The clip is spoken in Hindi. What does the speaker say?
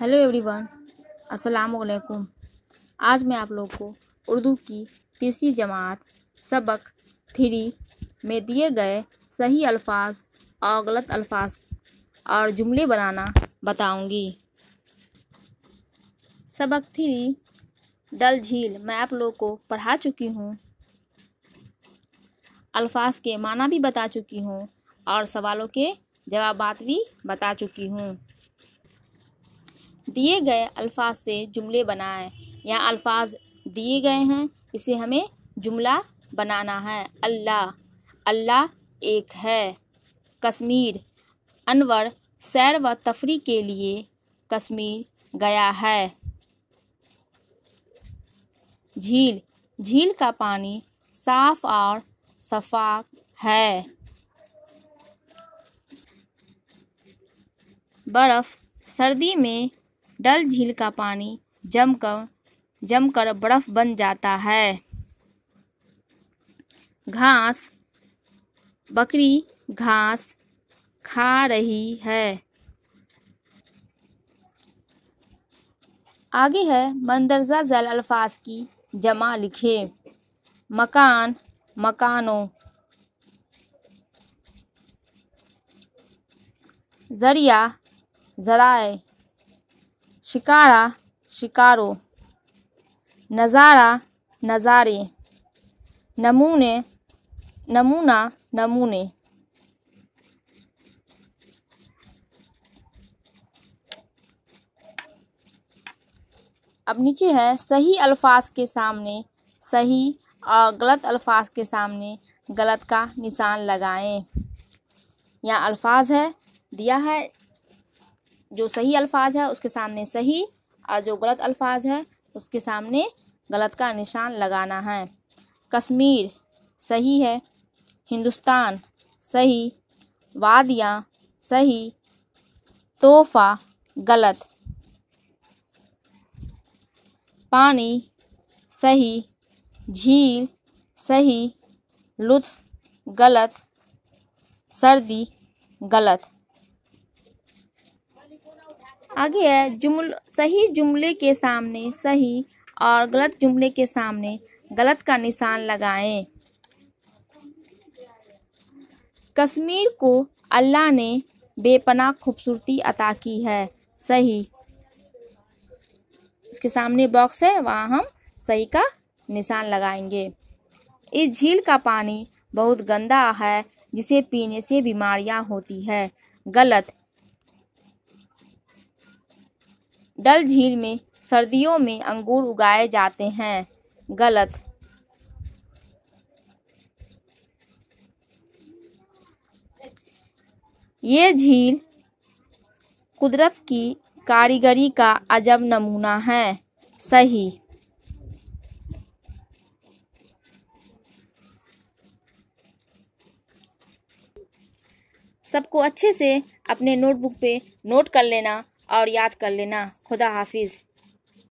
हेलो एवरीवन अस्सलाम वालेकुम आज मैं आप लोग को उर्दू की तीसरी जमात सबक थ्री में दिए गए सही अल्फाज और गलत अल्फाज और जुमले बनाना बताऊंगी सबक थ्री डल झील मैं आप लोग को पढ़ा चुकी हूँ अल्फाज के माना भी बता चुकी हूँ और सवालों के जवाब भी बता चुकी हूँ दिए गए अल्फाज से जुमले बनाएं या अल्फाज दिए गए हैं इसे हमें जुमला बनाना है अल्लाह अल्लाह एक है कश्मीर अनवर सैर व तफरी के लिए कश्मीर गया है झील झील का पानी साफ और शफाक है बर्फ़ सर्दी में डल झील का पानी जमकर जमकर बर्फ बन जाता है घास बकरी घास खा रही है आगे है मंदरजा जैल अल्फाज की जमा लिखे मकान मकानों ज़रिया ज़राए शिकारा शिकारो नज़ारा नज़ारे नमूने नमूना नमूने अब नीचे है सही अल्फाज के सामने सही और गलत अल्फाज के सामने गलत का निशान लगाएं यहाँ अल्फाज है दिया है जो सही अल्फाज है उसके सामने सही और जो गलत अल्फाज है उसके सामने गलत का निशान लगाना है कश्मीर सही है हिंदुस्तान सही वादियाँ सही तोहफा गलत पानी सही झील सही लुत्फ गलत सर्दी गलत आगे है जुमल सही जुमले के सामने सही और गलत जुमले के सामने गलत का निशान लगाएं कश्मीर को अल्लाह ने बेपनाह खूबसूरती अता की है सही उसके सामने बॉक्स है वहाँ हम सही का निशान लगाएंगे इस झील का पानी बहुत गंदा है जिसे पीने से बीमारियाँ होती है गलत डल झील में सर्दियों में अंगूर उगाए जाते हैं गलत ये झील कुदरत की कारीगरी का अजब नमूना है सही सबको अच्छे से अपने नोटबुक पे नोट कर लेना और याद कर लेना खुदा हाफिज़